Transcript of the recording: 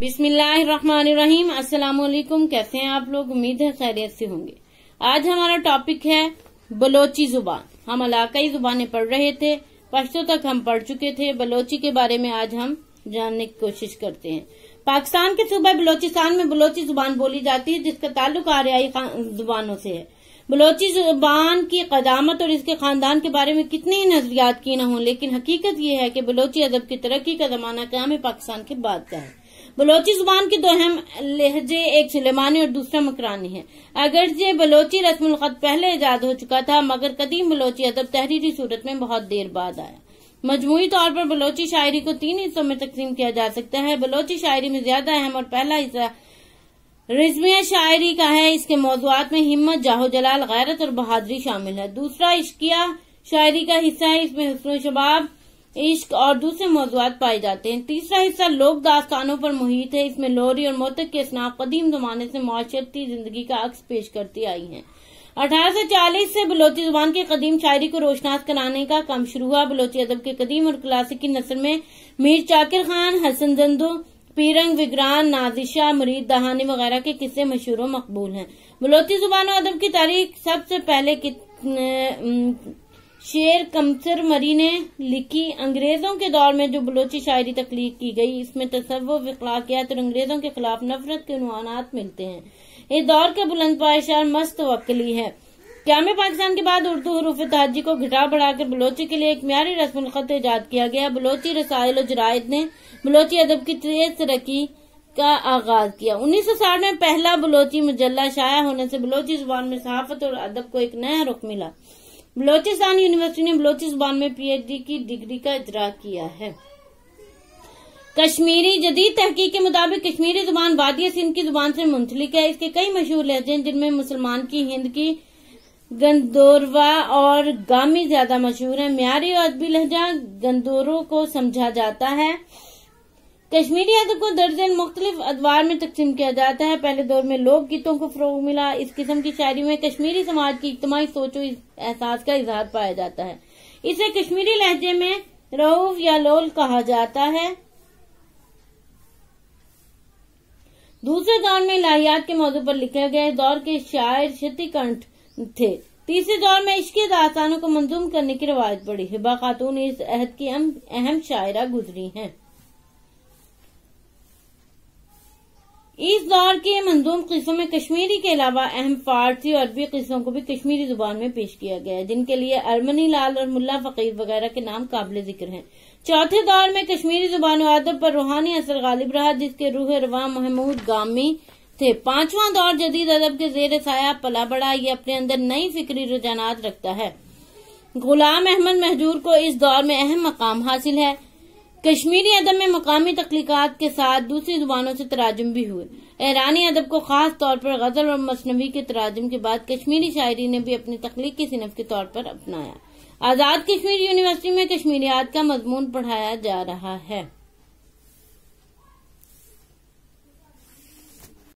बिस्मिल्लाहिर्रहमानिर्रहीम अस्सलाम वालेकुम कैसे हैं आप लोग उम्मीद है खैरियत से होंगे आज हमारा टॉपिक है बलोची जुबान हम इलाकाई जुबानें पढ़ रहे थे पश्तो तक हम पढ़ चुके थे बलोची के बारे में आज हम जानने की कोशिश करते हैं पाकिस्तान के सूबा बलोचिस्तान में बलोची जुबान बोली जाती है जिसका ताल्लुक आर्याई जुबानों से है बलोची जुबान की कदामत और इसके खानदान के बारे में कितने ही नजरियात की न हो लेकिन हकीकत यह है कि बलोची अदब की तरक्की का जमाना क्या है पाकिस्तान के बाद का है बलोची जुबान के दो अहम लहजे एक सुलेमानी और दूसरा मकरानी है अगरचे बलोची रस्म खत पहले ईजाद हो चुका था मगर कदीम बलोची अदब तहरीरी सूरत में बहुत देर बाद आया मजमू तौर पर बलोची शायरी को तीन हिस्सों में तकसीम किया जा सकता है बलोची शायरी में ज्यादा अहम और पहला हिस्सा रिजमिया शायरी का है इसके मौजूद में हिम्मत जाहो जलाल गैरत और बहादुरी शामिल है दूसरा इश्किया शायरी का हिस्सा है इसमें हसन शबाब इश्क और दूसरे मौजूद पाए जाते हैं तीसरा हिस्सा लोक दास्तानों पर मुहित है इसमें लोरी और मोतक के स्नाप कदीम जमाने से माशरती जिंदगी का अक्स पेश करती आई सौ 1840 से बलोची जुबान की कदीम शायरी को रोशनास कराने का काम शुरू हुआ बलोची अदब के कदीम और क्लासिक की नसर में मीर चाकिर खान हसन जंदू पीरंग विगरान नाजिशा मरीद दहानी वगैरह के किस्से मशहूर मकबूल हैं बलोची जुबान और अदब की तारीख सबसे पहले शेर कमसर मरी ने लिखी अंग्रेजों के दौर में जो बलोची शायरी तकलीफ की गई इसमें तस्व अखलाकियात और अंग्रेजों के खिलाफ नफरत के नुआनात मिलते हैं इस दौर के बुलंद पाशार मस्त वकली है क्याम पाकिस्तान के बाद उर्दू हरूफ तहजी को घटा बढ़ाकर बलोची के लिए एक म्यारी खत ईजाद किया गया बलोची रसायल और जरायद ने बलोची अदब की तेज तरक्की का आगाज किया उन्नीस सौ साठ में पहला बलोची मुजल्ला शाया होने से बलोची जुबान में सहाफत और अदब को एक नया रुख मिला बलोचिस्तान यूनिवर्सिटी ने बलोचिस्तान में पीएचडी की डिग्री का इजरा किया है कश्मीरी जदीद तहकीक के मुताबिक कश्मीरी जुबान वादी सिंध की जुबान से मुंसलिक है इसके कई मशहूर लहजे हैं जिनमें मुसलमान की हिंद की गंदोरवा और गामी ज्यादा मशहूर है म्यारी और अदबी लहजा गंदोरों को समझा जाता है कश्मीरी अदब को दर्जन मुख्तलिफ अदवार में तकसीम किया जाता है पहले दौर में लोक गीतों को फरोग मिला इस किस्म की शायरी में कश्मीरी समाज की इज्तमाही सोच एहसास का इजहार पाया जाता है इसे कश्मीरी लहजे में रऊफ या लोल कहा जाता है दूसरे दौर में लाहियात के मौजूद पर लिखे गए दौर के शायर क्षतिकंठ थे तीसरे दौर में इश्क दास्तानों को मंजूम करने की रवायत पड़ी हिबा खातून इस अहद की अहम शायरा गुजरी हैं इस दौर के मंजूम किस्सों में कश्मीरी के अलावा अहम फारसी और अरबी किस्सों को भी कश्मीरी जुबान में पेश किया गया है जिनके लिए अरमनी लाल और मुल्ला फकीर वगैरह के नाम काबिल जिक्र हैं चौथे दौर में कश्मीरी जुबान अदब पर रूहानी असर गालिब रहा जिसके रूह रवा महमूद गामी थे पांचवा दौर जदीद अदब के जेर साया पला बड़ा ये अपने अंदर नई फिक्री रुझान रखता है गुलाम अहमद महजूर को इस दौर में अहम मकाम हासिल है कश्मीरी अदब में मकामी तख्लीक के साथ दूसरी जुबानों से तराजम भी हुए ईरानी अदब को खास तौर पर गजल और मसनवी के तराजम के बाद कश्मीरी शायरी ने भी अपनी तख्लीक की सिनफ के तौर पर अपनाया आज़ाद कश्मीर यूनिवर्सिटी में कश्मीरियात का मजमून पढ़ाया जा रहा है